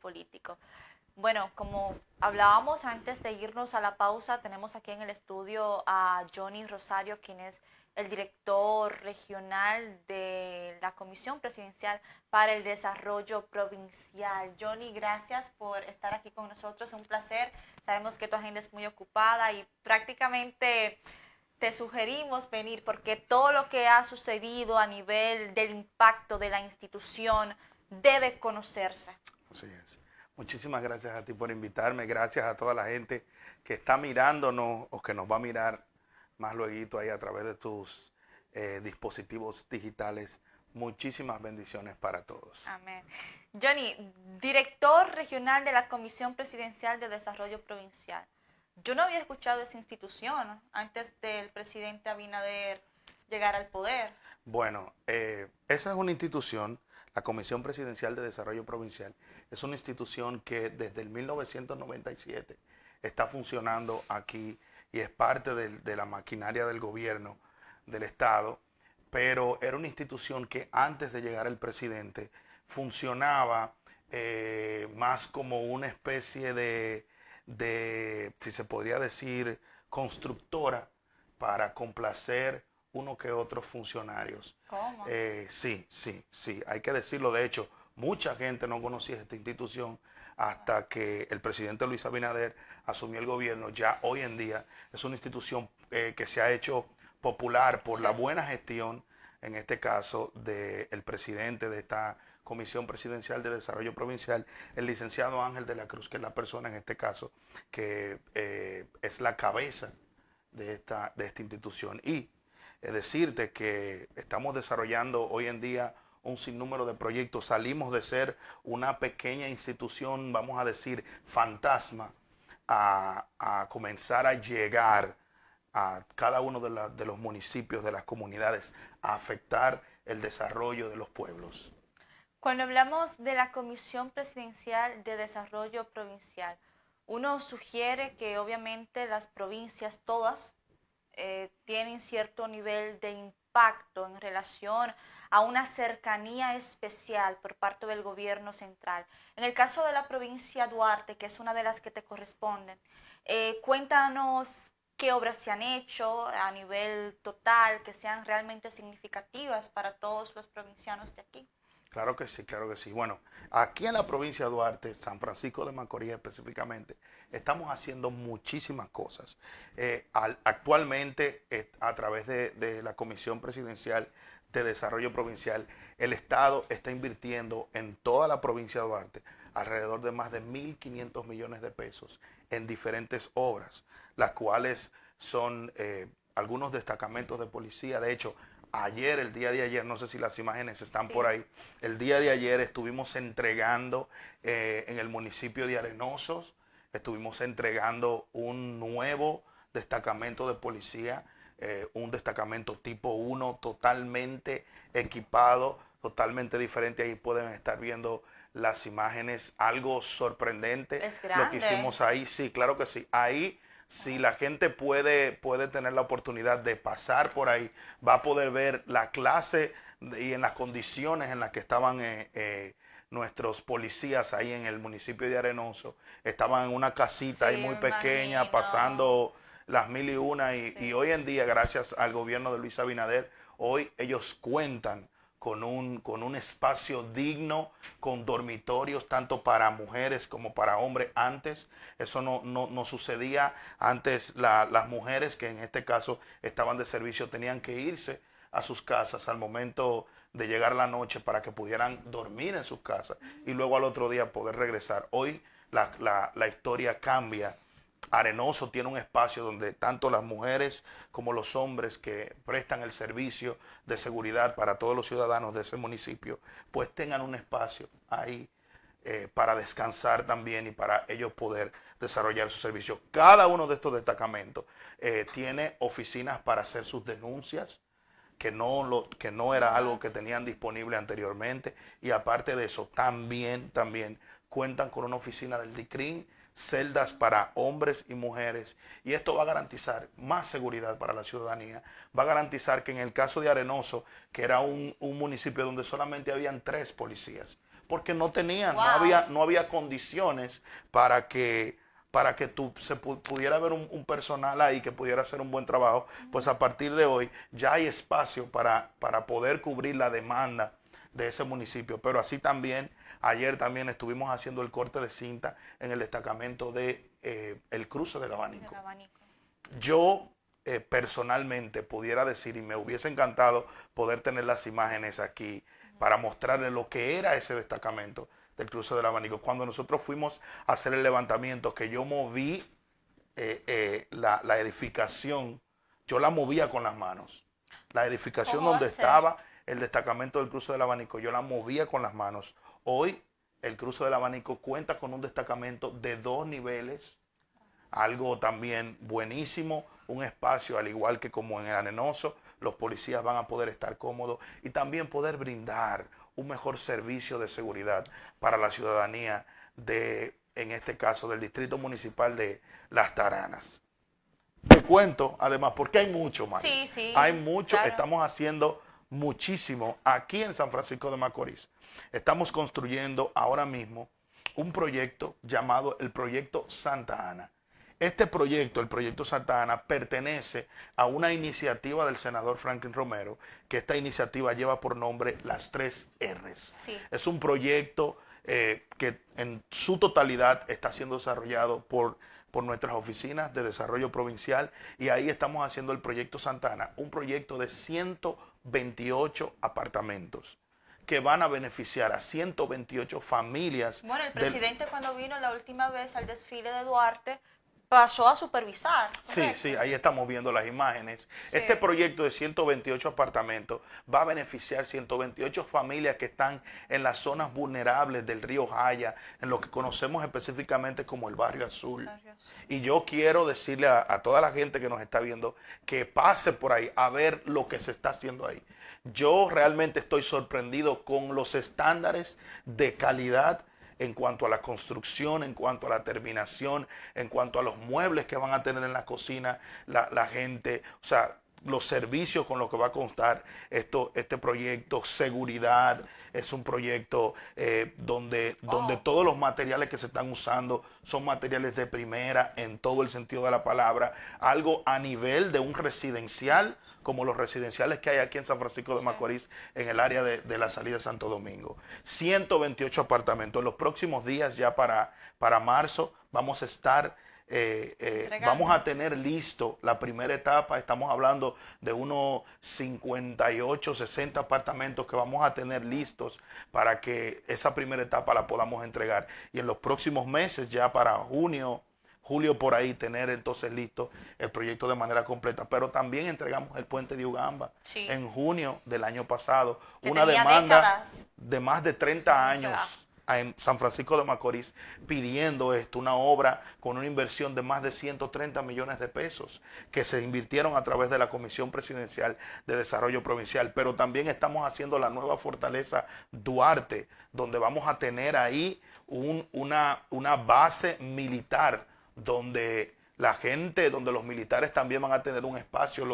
político. Bueno, como hablábamos antes de irnos a la pausa, tenemos aquí en el estudio a Johnny Rosario, quien es el director regional de la Comisión Presidencial para el Desarrollo Provincial. Johnny, gracias por estar aquí con nosotros, Es un placer. Sabemos que tu agenda es muy ocupada y prácticamente te sugerimos venir porque todo lo que ha sucedido a nivel del impacto de la institución debe conocerse. Muchísimas gracias a ti por invitarme, gracias a toda la gente que está mirándonos o que nos va a mirar más luego ahí a través de tus eh, dispositivos digitales. Muchísimas bendiciones para todos. Amén. Johnny, director regional de la Comisión Presidencial de Desarrollo Provincial. Yo no había escuchado esa institución antes del presidente Abinader llegar al poder? Bueno, eh, esa es una institución, la Comisión Presidencial de Desarrollo Provincial, es una institución que desde el 1997 está funcionando aquí y es parte de la maquinaria del gobierno del Estado, pero era una institución que antes de llegar el presidente funcionaba eh, más como una especie de, de, si se podría decir, constructora para complacer uno que otros funcionarios. ¿Cómo? Eh, sí, sí, sí, hay que decirlo. De hecho, mucha gente no conocía esta institución hasta que el presidente Luis Abinader asumió el gobierno. Ya hoy en día es una institución eh, que se ha hecho popular por la buena gestión, en este caso, del presidente de esta Comisión Presidencial de Desarrollo Provincial, el licenciado Ángel de la Cruz, que es la persona en este caso que eh, es la cabeza de esta, de esta institución. Y es decirte que estamos desarrollando hoy en día un sinnúmero de proyectos. Salimos de ser una pequeña institución, vamos a decir, fantasma, a, comenzar a llegar a cada uno de, de los municipios, de las comunidades, a afectar el desarrollo de los pueblos. Cuando hablamos de la Comisión Presidencial de Desarrollo Provincial, uno sugiere que obviamente las provincias todas eh, tienen cierto nivel de impacto en relación a una cercanía especial por parte del gobierno central. En el caso de la provincia Duarte, que es una de las que te corresponden, eh, cuéntanos qué obras se han hecho a nivel total que sean realmente significativas para todos los provincianos de aquí. Claro que sí, claro que sí. Bueno, aquí en la provincia de Duarte, San Francisco de Macorís específicamente, estamos haciendo muchísimas cosas. Eh, actualmente, eh, a través de, la Comisión Presidencial de Desarrollo Provincial, el Estado está invirtiendo en toda la provincia de Duarte alrededor de más de 1.500 millones de pesos en diferentes obras, las cuales son eh, algunos destacamentos de policía. De hecho, ayer, el día de ayer, no sé si las imágenes están por ahí, el día de ayer estuvimos entregando eh, en el municipio de Arenosos, estuvimos entregando un nuevo destacamento de policía, eh, un destacamento tipo 1 totalmente equipado, totalmente diferente, ahí pueden estar viendo las imágenes, algo sorprendente. Lo que hicimos ahí, sí, claro que sí, ahí si la gente puede, puede tener la oportunidad de pasar por ahí, va a poder ver la clase y en las condiciones en las que estaban eh, eh, nuestros policías ahí en el municipio de Arenoso. Estaban en una casita ahí muy pequeña, pasando las mil y una, y, y hoy en día, gracias al gobierno de Luis Abinader, hoy ellos cuentan con un, con un espacio digno, con dormitorios tanto para mujeres como para hombres antes. Eso no, no, no sucedía antes. las mujeres que en este caso estaban de servicio tenían que irse a sus casas al momento de llegar la noche para que pudieran dormir en sus casas y luego al otro día poder regresar. Hoy la, la, la historia cambia Arenoso tiene un espacio donde tanto las mujeres como los hombres que prestan el servicio de seguridad para todos los ciudadanos de ese municipio, pues tengan un espacio ahí eh, para descansar también y para ellos poder desarrollar su servicio. Cada uno de estos destacamentos eh, tiene oficinas para hacer sus denuncias, que no, lo, que no era algo que tenían disponible anteriormente. Y aparte de eso, también, también cuentan con una oficina del DICRIN celdas para hombres y mujeres. Y esto va a garantizar más seguridad para la ciudadanía. Va a garantizar que en el caso de Arenoso, que era un, municipio donde solamente habían tres policías, porque no tenían, no, había, no había condiciones para que para que se pudiera ver un, personal ahí que pudiera hacer un buen trabajo, pues a partir de hoy ya hay espacio para, para poder cubrir la demanda de ese municipio. Pero así también, ayer también estuvimos haciendo el corte de cinta en el destacamento de eh, el cruce del abanico. Yo eh, personalmente pudiera decir, y me hubiese encantado poder tener las imágenes aquí para mostrarles lo que era ese destacamento del cruce del abanico. Cuando nosotros fuimos a hacer el levantamiento, que yo moví eh, la edificación, yo la movía con las manos. La edificación donde estaba el destacamento del cruce del abanico, yo la movía con las manos. Hoy el cruce del abanico cuenta con un destacamento de dos niveles, algo también buenísimo, un espacio al igual que como en el arenoso, los policías van a poder estar cómodos y también poder brindar un mejor servicio de seguridad para la ciudadanía de, en este caso, del distrito municipal de Las Taranas. Te cuento, además, porque hay mucho más. Sí, sí. Hay mucho, estamos haciendo muchísimo aquí en San Francisco de Macorís. Estamos construyendo ahora mismo un proyecto llamado el Proyecto Santa Ana. Este proyecto, el Proyecto Santa Ana, pertenece a una iniciativa del senador Franklin Romero, que esta iniciativa lleva por nombre las tres R's. Es un proyecto eh, que en su totalidad está siendo desarrollado por por nuestras oficinas de desarrollo provincial y ahí estamos haciendo el proyecto Santana, un proyecto de 128 apartamentos que van a beneficiar a 128 familias. Bueno, el presidente cuando vino la última vez al desfile de Duarte pasó a supervisar. Sí, sí, ahí estamos viendo las imágenes. Este proyecto de 128 apartamentos va a beneficiar 128 familias que están en las zonas vulnerables del río Jaya, en lo que conocemos específicamente como el barrio azul. Y yo quiero decirle a toda la gente que nos está viendo que pase por ahí a ver lo que se está haciendo ahí. Yo realmente estoy sorprendido con los estándares de calidad en cuanto a la construcción, en cuanto a la terminación, en cuanto a los muebles que van a tener en la cocina la, gente. O sea, los servicios con los que va a constar esto, este proyecto, seguridad, es un proyecto eh, donde, donde todos los materiales que se están usando son materiales de primera en todo el sentido de la palabra, algo a nivel de un residencial, como los residenciales que hay aquí en San Francisco de Macorís, en el área de, la salida de Santo Domingo. 128 apartamentos. En los próximos días, ya para, para marzo, vamos a estar eh, eh, vamos a tener listo la primera etapa. Estamos hablando de unos 58, 60 apartamentos que vamos a tener listos para que esa primera etapa la podamos entregar. Y en los próximos meses, ya para junio, julio por ahí tener entonces listo el proyecto de manera completa. Pero también entregamos el puente de Ugamba en junio del año pasado. una demanda de más de 30 años en San Francisco de Macorís pidiendo esto, una obra con una inversión de más de 130 millones de pesos que se invirtieron a través de la Comisión Presidencial de Desarrollo Provincial. Pero también estamos haciendo la nueva fortaleza Duarte, donde vamos a tener ahí una, una base militar donde la gente, donde los militares también van a tener un espacio,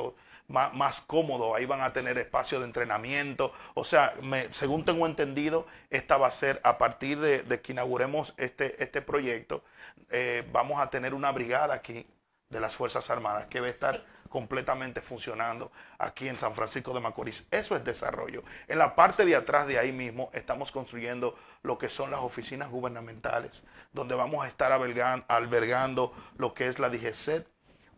más, cómodo, ahí van a tener espacio de entrenamiento. O sea, según tengo entendido, esta va a ser a partir de, que inauguremos este, este proyecto, eh, vamos a tener una brigada aquí de las Fuerzas Armadas que va a estar completamente funcionando aquí en San Francisco de Macorís. Eso es desarrollo. En la parte de atrás de ahí mismo estamos construyendo lo que son las oficinas gubernamentales, donde vamos a estar albergando, albergando lo que es la DGCET,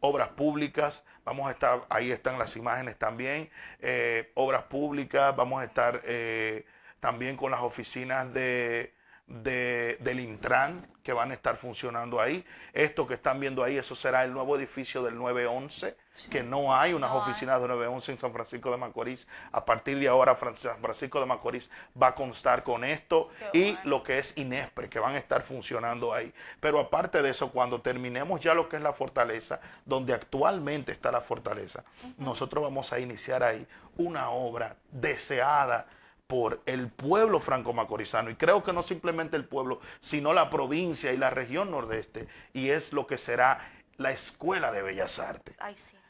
obras públicas, vamos a estar, ahí están las imágenes también, eh, obras públicas, vamos a estar eh, también con las oficinas de Mm. del Intran que van a estar funcionando ahí. Esto que están viendo ahí, eso será el nuevo edificio del 911, que no hay unas oficinas del de 911 en San Francisco de Macorís. A partir de ahora, San Francisco de Macorís va a constar con esto y lo que es Inespre, que van a estar funcionando ahí. Pero aparte de eso, cuando terminemos ya lo que es la fortaleza, donde actualmente está la fortaleza, nosotros vamos a iniciar ahí una obra deseada por el pueblo franco-macorizano, y creo que no simplemente el pueblo, sino la provincia y la región nordeste, y es lo que será la Escuela de Bellas Artes,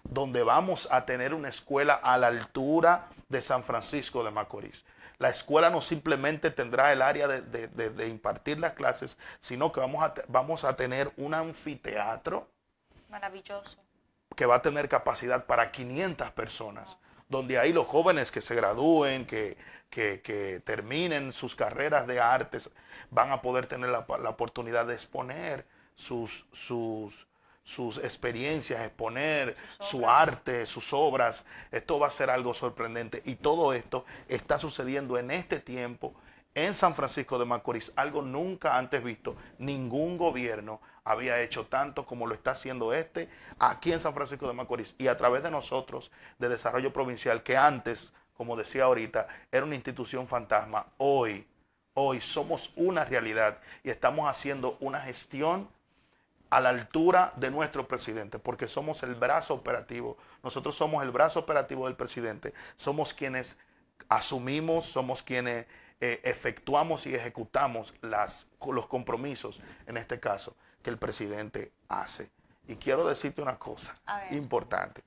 donde vamos a tener una escuela a la altura de San Francisco de Macorís. La escuela no simplemente tendrá el área de, impartir las clases, sino que vamos a, vamos a tener un anfiteatro. Maravilloso. Que va a tener capacidad para 500 personas donde ahí los jóvenes que se gradúen, que, terminen sus carreras de artes, van a poder tener la, oportunidad de exponer sus, sus, sus experiencias, exponer su arte, sus obras. Esto va a ser algo sorprendente. Y todo esto está sucediendo en este tiempo en San Francisco de Macorís, algo nunca antes visto. Ningún gobierno había hecho tanto como lo está haciendo este aquí en San Francisco de Macorís y a través de nosotros de Desarrollo Provincial, que antes, como decía ahorita, era una institución fantasma, hoy, hoy somos una realidad y estamos haciendo una gestión a la altura de nuestro presidente, porque somos el brazo operativo. Nosotros somos el brazo operativo del presidente. Somos quienes asumimos, somos quienes eh, efectuamos y ejecutamos los compromisos, en este caso, que el presidente hace. Y quiero decirte una cosa importante.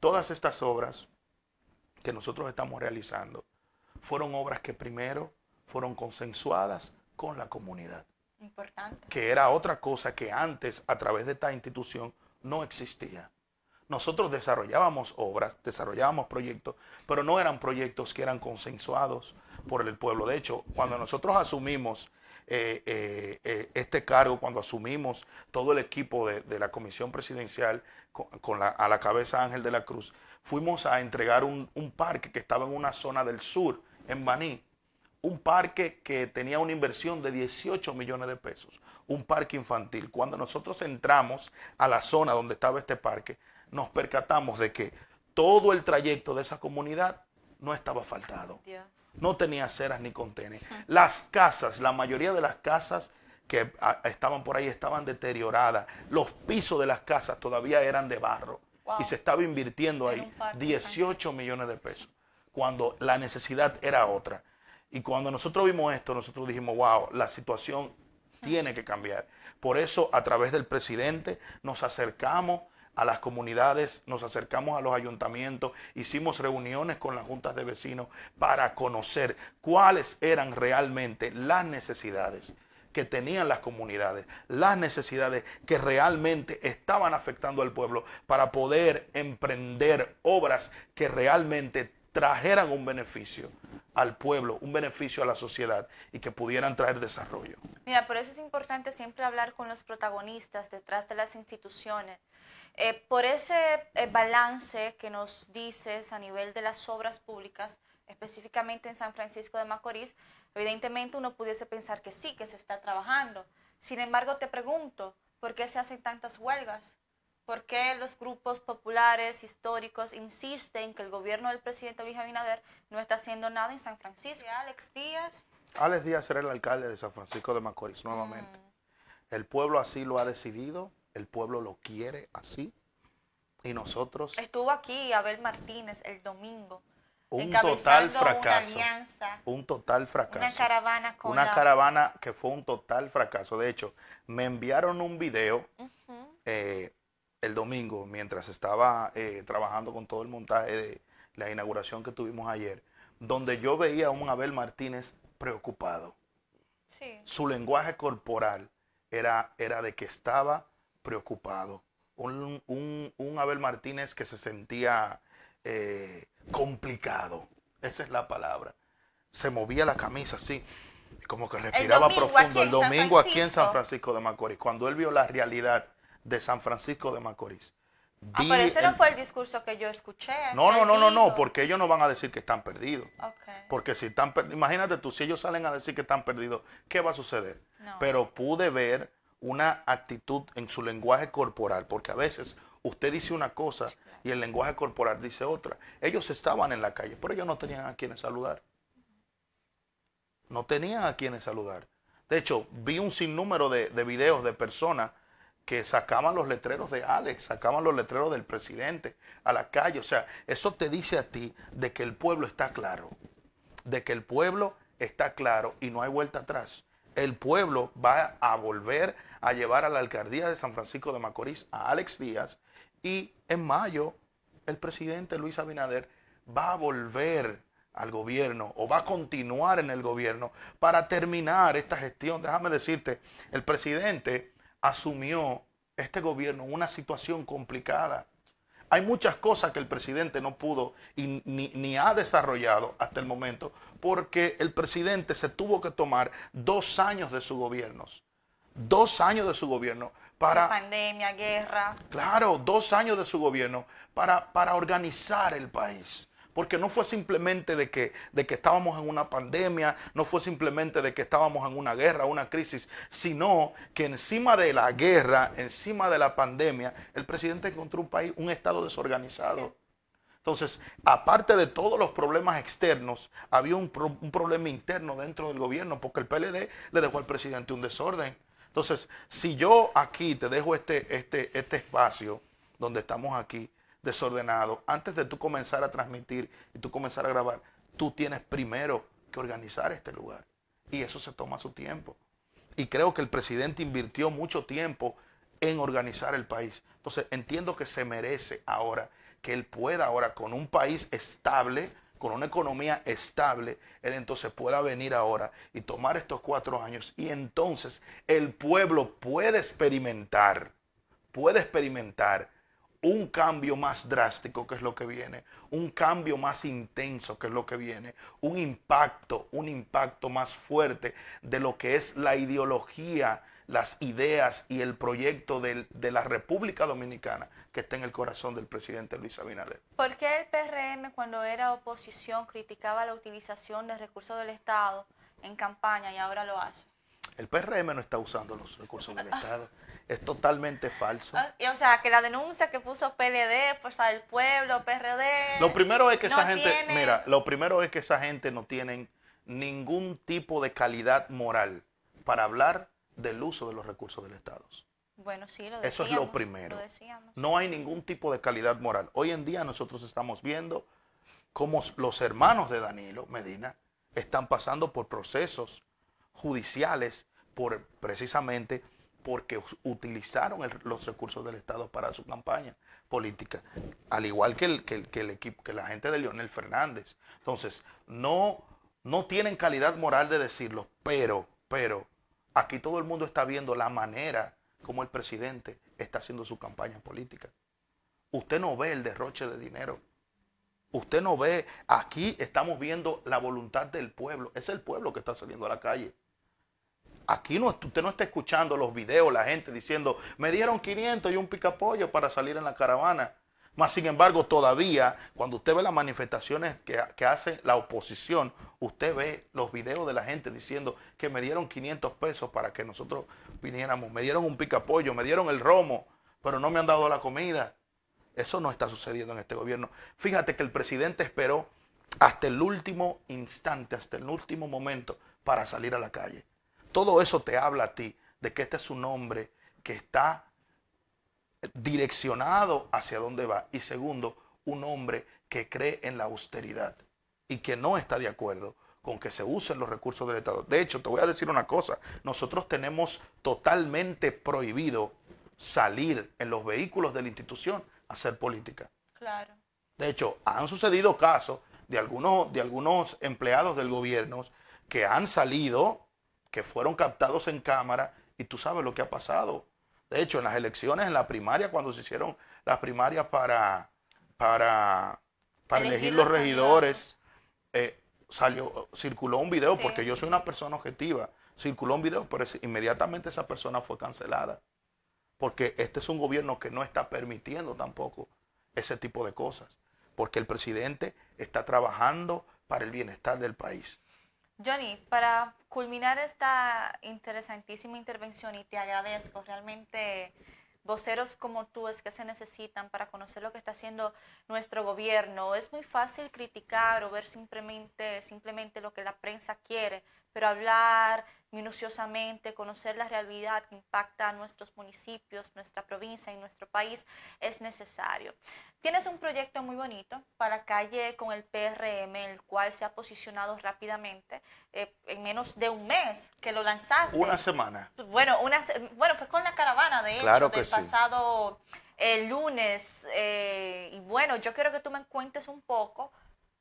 Todas estas obras que nosotros estamos realizando fueron obras que primero fueron consensuadas con la comunidad. Importante. Que era otra cosa que antes a través de esta institución no existía. Nosotros desarrollábamos obras, desarrollábamos proyectos, pero no eran proyectos que eran consensuados por el pueblo. De hecho, cuando nosotros asumimos eh, eh, eh, este cargo, cuando asumimos todo el equipo de, la comisión presidencial a la cabeza Ángel de la Cruz, fuimos a entregar un, un, parque que estaba en una zona del sur, en Baní, un parque que tenía una inversión de 18 millones de pesos, un parque infantil. Cuando nosotros entramos a la zona donde estaba este parque, nos percatamos de que todo el trayecto de esa comunidad no estaba faltado. No tenía aceras ni contenes. Las casas, la mayoría de las casas que ah, estaban por ahí estaban deterioradas. Los pisos de las casas todavía eran de barro. Y se estaba invirtiendo ahí 18 millones de pesos, cuando la necesidad era otra. Y cuando nosotros vimos esto, nosotros dijimos, wow, la situación tiene que cambiar. Por eso, a través del presidente, nos acercamos a las comunidades, nos acercamos a los ayuntamientos, hicimos reuniones con las juntas de vecinos para conocer cuáles eran realmente las necesidades que tenían las comunidades, las necesidades que realmente estaban afectando al pueblo para poder emprender obras que realmente trajeran un beneficio al pueblo, un beneficio a la sociedad y que pudieran traer desarrollo. Mira, por eso es importante siempre hablar con los protagonistas detrás de las instituciones. Eh, por ese eh, balance que nos dices a nivel de las obras públicas, específicamente en San Francisco de Macorís, evidentemente uno pudiese pensar que sí, que se está trabajando. Sin embargo, te pregunto, ¿por qué se hacen tantas huelgas? por qué los grupos populares históricos insisten que el gobierno del presidente Luis Abinader no está haciendo nada en San Francisco. Alex Díaz. Alex Díaz será el alcalde de San Francisco de Macorís nuevamente. Mm. El pueblo así lo ha decidido, el pueblo lo quiere así. Y nosotros. Estuvo aquí Abel Martínez el domingo. Un total fracaso. un total fracaso. Una caravana con Una caravana que fue un total fracaso. De hecho, me enviaron un video el domingo, mientras estaba eh, trabajando con todo el montaje de la inauguración que tuvimos ayer, donde yo veía a un Abel Martínez preocupado. Su lenguaje corporal era, era de que estaba preocupado. Un, Abel Martínez que se sentía eh, complicado. Esa es la palabra. Se movía la camisa así, como que respiraba profundo. el domingo aquí en San Francisco de Macorís, cuando él vio la realidad de San Francisco de Macorís. Ah, pero ese no fue el discurso que yo escuché. No, no, no, no, no, porque ellos no van a decir que están perdidos. Okay. Porque si están imagínate tú, si ellos salen a decir que están perdidos, ¿qué va a suceder? Pero pude ver una actitud en su lenguaje corporal, porque a veces usted dice una cosa y el lenguaje corporal dice otra. Ellos estaban en la calle, pero ellos no tenían a quienes saludar. No tenían a quienes saludar. De hecho, vi un sinnúmero de videos de personas que sacaban los letreros de Alex, sacaban los letreros del presidente a la calle. O sea, eso te dice a ti de que el pueblo está claro, de que el pueblo está claro y no hay vuelta atrás. El pueblo va a volver a llevar a la alcaldía de San Francisco de Macorís a Alex Díaz y en mayo el presidente Luis Abinader va a volver al gobierno o va a continuar en el gobierno para terminar esta gestión. Déjame decirte, el presidente asumió este gobierno una situación complicada. Hay muchas cosas que el presidente no pudo y ni, ha desarrollado hasta el momento, porque el presidente se tuvo que tomar dos años de su gobierno. Dos años de su gobierno para... pandemia, guerra. Claro, dos años de su gobierno para organizar el país porque no fue simplemente de que, de que estábamos en una pandemia, no fue simplemente de que estábamos en una guerra, una crisis, sino que encima de la guerra, encima de la pandemia, el presidente encontró un país, un estado desorganizado. Entonces, aparte de todos los problemas externos, había un, problema interno dentro del gobierno, porque el PLD le dejó al presidente un desorden. Entonces, si yo aquí te dejo este, este, este espacio donde estamos aquí, desordenado, antes de tú comenzar a transmitir y tú comenzar a grabar, tú tienes primero que organizar este lugar. Y eso se toma su tiempo. Y creo que el presidente invirtió mucho tiempo en organizar el país. Entonces entiendo que se merece ahora que él pueda ahora con un país estable, con una economía estable, él entonces pueda venir ahora y tomar estos cuatro años y entonces el pueblo puede experimentar, puede experimentar un cambio más drástico que es lo que viene, un cambio más intenso que es lo que viene, un impacto, un impacto más fuerte de lo que es la ideología, las ideas y el proyecto de la República Dominicana que está en el corazón del presidente Luis Abinader. ¿Por qué el PRM cuando era oposición criticaba la utilización de recursos del Estado en campaña y ahora lo hace? El PRM no está usando los recursos del Estado es totalmente falso. Ah, o sea, que la denuncia que puso PLD, Fuerza del Pueblo, PRD. Lo primero es que esa gente, mira, lo primero es que esa gente no tienen ningún tipo de calidad moral para hablar del uso de los recursos del Estado. Bueno, sí, lo decíamos, Eso es lo primero. no hay ningún tipo de calidad moral. Hoy en día nosotros estamos viendo cómo los hermanos de Danilo Medina están pasando por procesos judiciales por precisamente porque utilizaron los recursos del Estado para su campaña política, al igual que equipo, que la gente de Leonel Fernández. Entonces, no, no tienen calidad moral de decirlo, pero, pero, aquí todo el mundo está viendo la manera como el presidente está haciendo su campaña política. Usted no ve el derroche de dinero. Usted no ve, aquí estamos viendo la voluntad del pueblo. Es el pueblo que está saliendo a la calle. Aquí no, usted no está escuchando los videos, la gente diciendo, me dieron 500 y un picapollo para salir en la caravana. Más sin embargo, todavía, cuando usted ve las manifestaciones que, que, hace la oposición, usted ve los videos de la gente diciendo que me dieron 500 pesos para que nosotros viniéramos, me dieron un picapollo, me dieron el romo, pero no me han dado la comida. Eso no está sucediendo en este gobierno. Fíjate que el presidente esperó hasta el último instante, hasta el último momento para salir a la calle. Todo eso te habla a ti de que este es un hombre que está direccionado hacia dónde va. Y segundo, un hombre que cree en la austeridad y que no está de acuerdo con que se usen los recursos del Estado. De hecho, te voy a decir una cosa, nosotros tenemos totalmente prohibido salir en los vehículos de la institución a hacer política. Claro. De hecho, han sucedido casos de algunos, de algunos empleados del gobierno que han salido que fueron captados en cámara y tú sabes lo que ha pasado. De hecho, en las elecciones, en la primaria, cuando se hicieron las primarias para, para, elegir, los regidores, eh, salió, circuló un video, porque yo soy una persona objetiva, circuló un video, pero inmediatamente esa persona fue cancelada. Porque este es un gobierno que no está permitiendo tampoco ese tipo de cosas. Porque el presidente está trabajando para el bienestar del país. Johnny, para culminar esta interesantísima intervención y te agradezco, realmente voceros como tú es que se necesitan para conocer lo que está haciendo nuestro gobierno. Es muy fácil criticar o ver simplemente, simplemente lo que la prensa quiere, pero hablar minuciosamente, conocer la realidad que impacta a nuestros municipios, nuestra provincia y nuestro país es necesario. Tienes un proyecto muy bonito para calle con el PRM, el cual se ha posicionado rápidamente eh, en menos de un mes que lo lanzaste. Una semana. Bueno, una, bueno fue con la caravana de hecho, claro del pasado El eh, lunes. Eh, y bueno, yo quiero que tú me cuentes un poco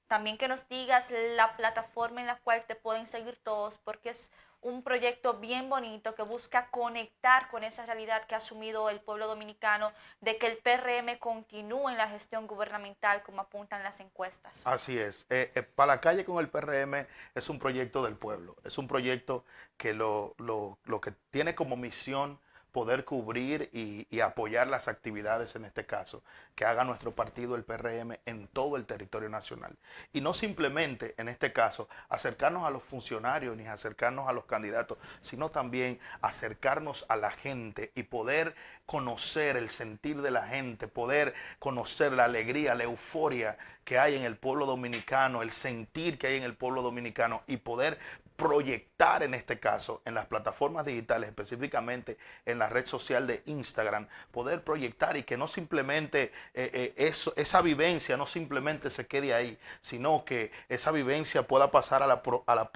también que nos digas la plataforma en la cual te pueden seguir todos, porque es un proyecto bien bonito que busca conectar con esa realidad que ha asumido el pueblo dominicano de que el PRM continúe en la gestión gubernamental como apuntan las encuestas. Así es. Eh, eh, para la calle con el PRM es un proyecto del pueblo, es un proyecto que lo, lo que tiene como misión poder cubrir y, apoyar las actividades, en este caso, que haga nuestro partido, el PRM, en todo el territorio nacional. Y no simplemente, en este caso, acercarnos a los funcionarios ni acercarnos a los candidatos, sino también acercarnos a la gente y poder conocer el sentir de la gente, poder conocer la alegría, la euforia que hay en el pueblo dominicano, el sentir que hay en el pueblo dominicano y poder proyectar en este caso en las plataformas digitales, específicamente en la red social de Instagram, poder proyectar y que no simplemente eh, eh, eso, esa vivencia no simplemente se quede ahí, sino que esa vivencia pueda pasar a la, a la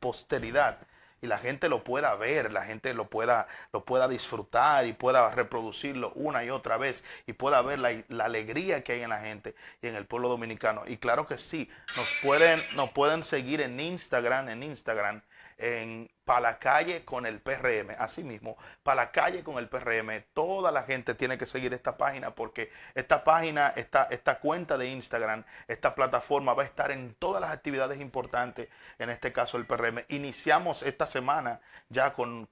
posteridad y la gente lo pueda ver, la gente lo pueda, lo pueda disfrutar y pueda reproducirlo una y otra vez y pueda ver la, la, alegría que hay en la gente y en el pueblo dominicano. Y claro que sí, nos pueden, nos pueden seguir en Instagram, en Instagram, en para la calle con el PRM. Asimismo, para la calle con el PRM. Toda la gente tiene que seguir esta página porque esta página, esta, esta cuenta de Instagram, esta plataforma va a estar en todas las actividades importantes, en este caso el PRM. Iniciamos esta semana ya con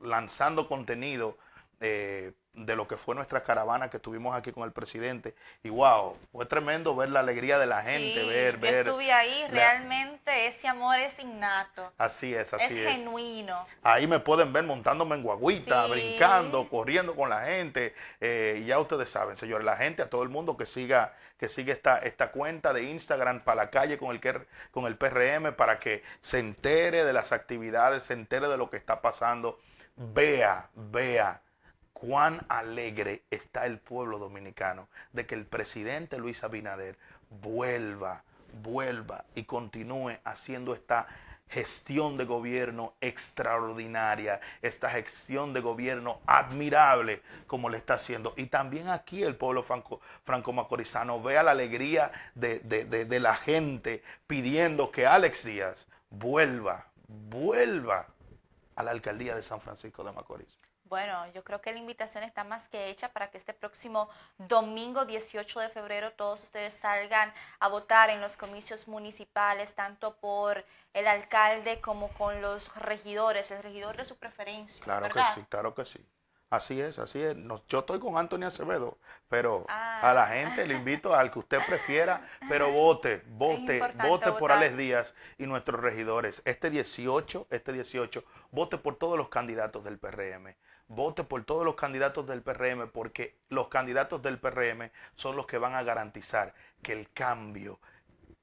lanzando contenido eh, de lo que fue nuestra caravana que estuvimos aquí con el presidente. Y wow, fue tremendo ver la alegría de la gente, ver, yo Estuve ahí, realmente ese amor es innato. Así es, así es. Es genuino. Ahí me pueden ver montándome en guaguita, brincando, corriendo con la gente. Eh, y ya ustedes saben, señores, la gente, a todo el mundo que siga, que sigue esta, esta cuenta de Instagram para la calle con el con el PRM para que se entere de las actividades, se entere de lo que está pasando. Vea, vea cuán alegre está el pueblo dominicano de que el presidente Luis Abinader vuelva, vuelva y continúe haciendo esta gestión de gobierno extraordinaria, esta gestión de gobierno admirable como le está haciendo. Y también aquí el pueblo franco, macorizano vea la alegría de la gente pidiendo que Alex Díaz vuelva, vuelva a la alcaldía de San Francisco de Macorís. Bueno, yo creo que la invitación está más que hecha para que este próximo domingo 18 de febrero todos ustedes salgan a votar en los comicios municipales, tanto por el alcalde como con los regidores, el regidor de su preferencia. Claro que sí, claro que sí. Así es, así es. yo estoy con Antonio Acevedo, pero ah. a la gente le invito al que usted prefiera, pero vote, vote, vote por Alex Díaz y nuestros regidores. Este 18, este 18, vote por todos los candidatos del PRM vote por todos los candidatos del PRM porque los candidatos del PRM son los que van a garantizar que el cambio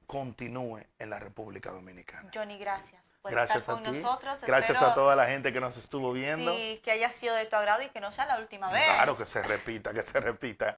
continúe en la República Dominicana. Johnny, gracias. Por gracias a con nosotros. Gracias a toda la gente que nos estuvo viendo. Y que haya sido de tu agrado y que no sea la última vez. Claro, que se repita, que se repita.